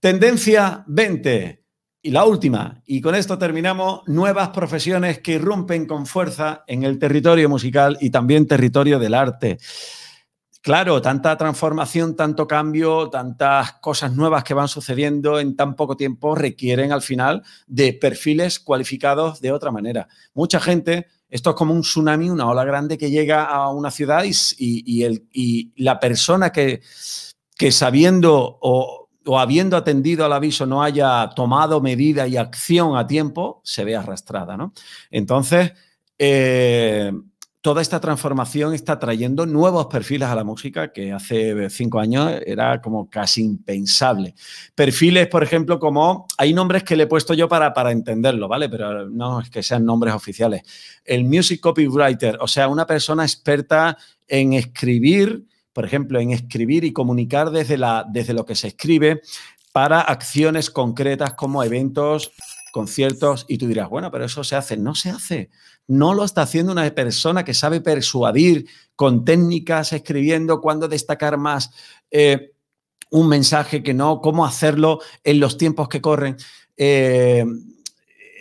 Tendencia 20. Y la última, y con esto terminamos, nuevas profesiones que irrumpen con fuerza en el territorio musical y también territorio del arte. Claro, tanta transformación, tanto cambio, tantas cosas nuevas que van sucediendo en tan poco tiempo requieren al final de perfiles cualificados de otra manera. Mucha gente, esto es como un tsunami, una ola grande que llega a una ciudad y, la persona que, que sabiendo o, o habiendo atendido al aviso no haya tomado medida y acción a tiempo, se ve arrastrada. ¿no? Entonces, eh, toda esta transformación está trayendo nuevos perfiles a la música que hace cinco años era como casi impensable. Perfiles, por ejemplo, como hay nombres que le he puesto yo para, para entenderlo, ¿vale? Pero no es que sean nombres oficiales. El music copywriter, o sea, una persona experta en escribir por ejemplo, en escribir y comunicar desde, la, desde lo que se escribe para acciones concretas como eventos, conciertos, y tú dirás, bueno, pero eso se hace. No se hace. No lo está haciendo una persona que sabe persuadir con técnicas, escribiendo, cuándo destacar más eh, un mensaje que no, cómo hacerlo en los tiempos que corren. Eh,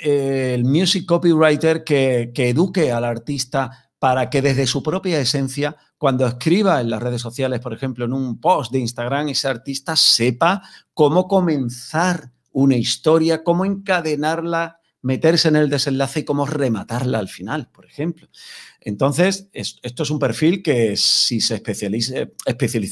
el music copywriter que eduque al artista para que desde su propia esencia cuando escriba en las redes sociales, por ejemplo, en un post de Instagram, ese artista sepa cómo comenzar una historia, cómo encadenarla meterse en el desenlace y cómo rematarla al final, por ejemplo. Entonces, esto es un perfil que si se especializa,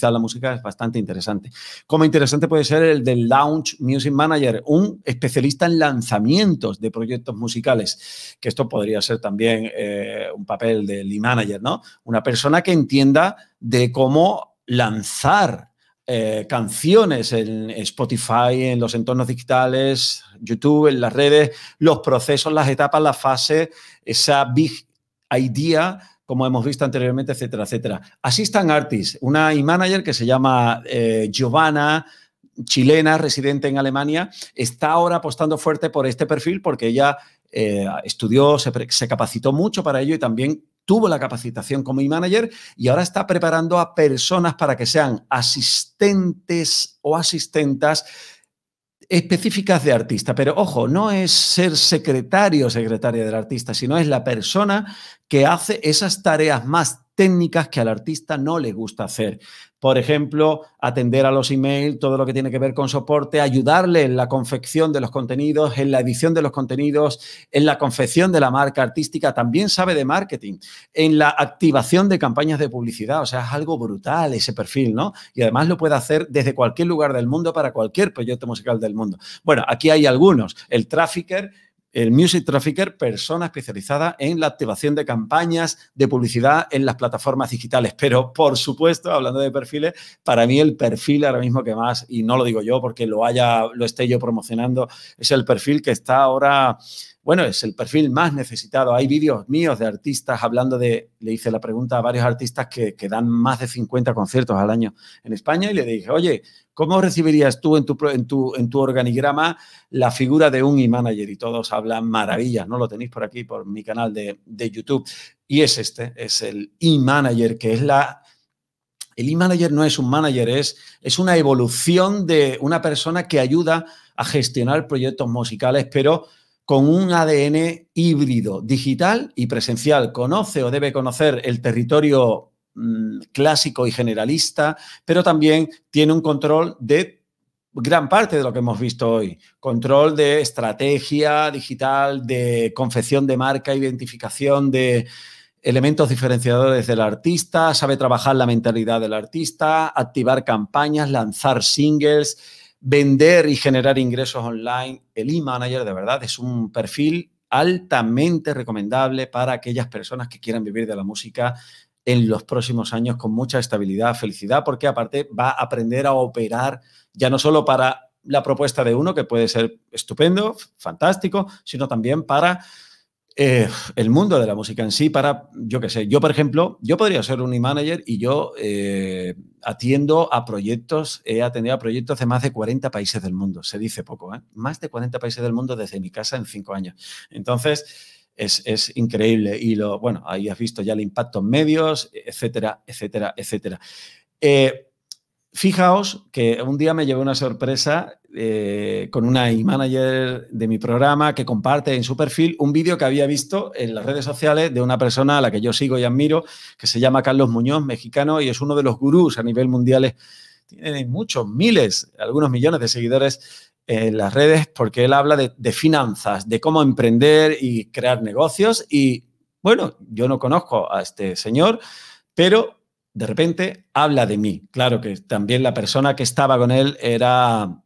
en la música es bastante interesante. Como interesante puede ser el del Launch Music Manager, un especialista en lanzamientos de proyectos musicales, que esto podría ser también eh, un papel del e-manager, ¿no? Una persona que entienda de cómo lanzar eh, canciones en Spotify, en los entornos digitales, YouTube, en las redes, los procesos, las etapas, la fase, esa big idea, como hemos visto anteriormente, etcétera, etcétera. están Artist, una e-manager que se llama eh, Giovanna, chilena, residente en Alemania, está ahora apostando fuerte por este perfil porque ella eh, estudió, se capacitó mucho para ello y también tuvo la capacitación como e-manager y ahora está preparando a personas para que sean asistentes o asistentas específicas de artista. Pero ojo, no es ser secretario o secretaria del artista, sino es la persona que hace esas tareas más técnicas que al artista no le gusta hacer. Por ejemplo, atender a los emails, todo lo que tiene que ver con soporte, ayudarle en la confección de los contenidos, en la edición de los contenidos, en la confección de la marca artística, también sabe de marketing, en la activación de campañas de publicidad, o sea, es algo brutal ese perfil, ¿no? Y además lo puede hacer desde cualquier lugar del mundo para cualquier proyecto musical del mundo. Bueno, aquí hay algunos, el trafficker el Music Trafficker, persona especializada en la activación de campañas de publicidad en las plataformas digitales. Pero, por supuesto, hablando de perfiles, para mí el perfil ahora mismo que más, y no lo digo yo porque lo haya, lo esté yo promocionando, es el perfil que está ahora bueno, es el perfil más necesitado. Hay vídeos míos de artistas hablando de, le hice la pregunta a varios artistas que, dan más de 50 conciertos al año en España y le dije, oye, ¿cómo recibirías tú en tu, en tu, organigrama la figura de un e-manager? Y todos hablan maravillas, ¿no? Lo tenéis por aquí, por mi canal de, YouTube. Y es este, es el e-manager, que es la... El e-manager no es un manager, es, es una evolución de una persona que ayuda a gestionar proyectos musicales, pero con un ADN híbrido, digital y presencial. Conoce o debe conocer el territorio mm, clásico y generalista, pero también tiene un control de gran parte de lo que hemos visto hoy. Control de estrategia digital, de confección de marca, identificación de elementos diferenciadores del artista, sabe trabajar la mentalidad del artista, activar campañas, lanzar singles, vender y generar ingresos online, el e-manager de verdad es un perfil altamente recomendable para aquellas personas que quieran vivir de la música en los próximos años con mucha estabilidad, felicidad, porque aparte va a aprender a operar ya no solo para la propuesta de uno, que puede ser estupendo, fantástico, sino también para eh, el mundo de la música en sí para, yo que sé, yo por ejemplo, yo podría ser un e-manager y yo eh, atiendo a proyectos, he atendido a proyectos de más de 40 países del mundo, se dice poco, ¿eh? más de 40 países del mundo desde mi casa en cinco años. Entonces, es, increíble y lo, bueno, ahí has visto ya el impacto en medios, etcétera, etcétera, etcétera. Fijaos que un día me llevé una sorpresa eh, con una e-manager de mi programa que comparte en su perfil un vídeo que había visto en las redes sociales de una persona a la que yo sigo y admiro, que se llama Carlos Muñoz, mexicano, y es uno de los gurús a nivel mundial. Tiene muchos, miles, algunos millones de seguidores en las redes porque él habla de, de finanzas, de cómo emprender y crear negocios. Y bueno, yo no conozco a este señor, pero de repente habla de mí. Claro que también la persona que estaba con él era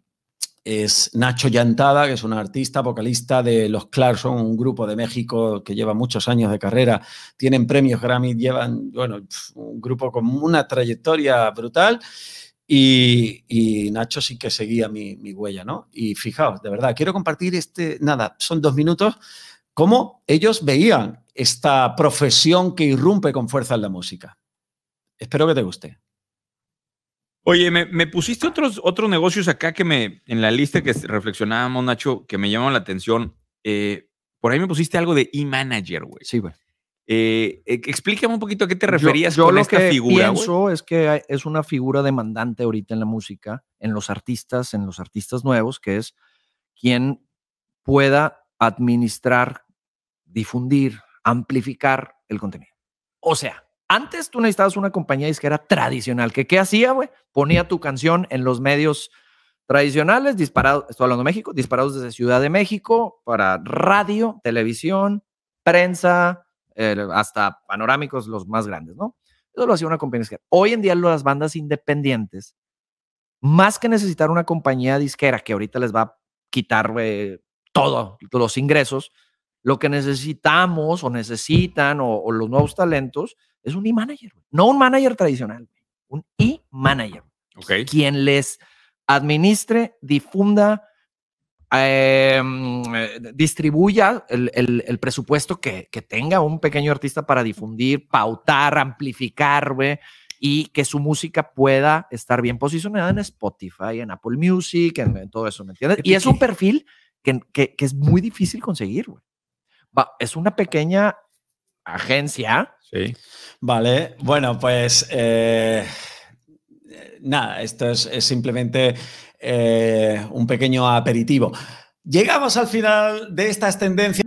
es Nacho Llantada, que es un artista, vocalista de Los Clarkson, un grupo de México que lleva muchos años de carrera, tienen premios Grammy, llevan, bueno, un grupo con una trayectoria brutal. Y, Nacho sí que seguía mi, mi, huella, ¿no? Y fijaos, de verdad, quiero compartir este, nada, son dos minutos, cómo ellos veían esta profesión que irrumpe con fuerza en la música. Espero que te guste. Oye, me, pusiste otros, otros negocios acá que me, en la lista que reflexionábamos, Nacho, que me llamó la atención. Eh, por ahí me pusiste algo de e-manager, güey. Sí, güey. Eh, eh, explícame un poquito a qué te referías yo, yo lo que figura. Pienso es que es una figura demandante ahorita en la música, en los artistas, en los artistas nuevos, que es quien pueda administrar, difundir, amplificar el contenido. O sea, antes tú necesitabas una compañía disquera tradicional, que ¿qué hacía, güey? Ponía tu canción en los medios tradicionales, disparados, estoy hablando de México, disparados desde Ciudad de México para radio, televisión, prensa, eh, hasta panorámicos los más grandes, ¿no? Eso lo hacía una compañía disquera. Hoy en día las bandas independientes, más que necesitar una compañía disquera que ahorita les va a quitar eh, todo, los ingresos, lo que necesitamos o necesitan o los nuevos talentos es un e-manager, no un manager tradicional, un e-manager. Quien les administre, difunda, em, eh, distribuya el, presupuesto que, tenga un pequeño artista para difundir, pautar, amplificar, güey, y que su música pueda estar bien posicionada en Spotify, en Apple Music, en, todo eso, ¿me entiendes? Y es un perfil que, que, que es muy difícil conseguir, güey. Es una pequeña agencia Vale, bueno, pues eh, nada, esto es, simplemente eh, un pequeño aperitivo. Llegamos al final de estas tendencias.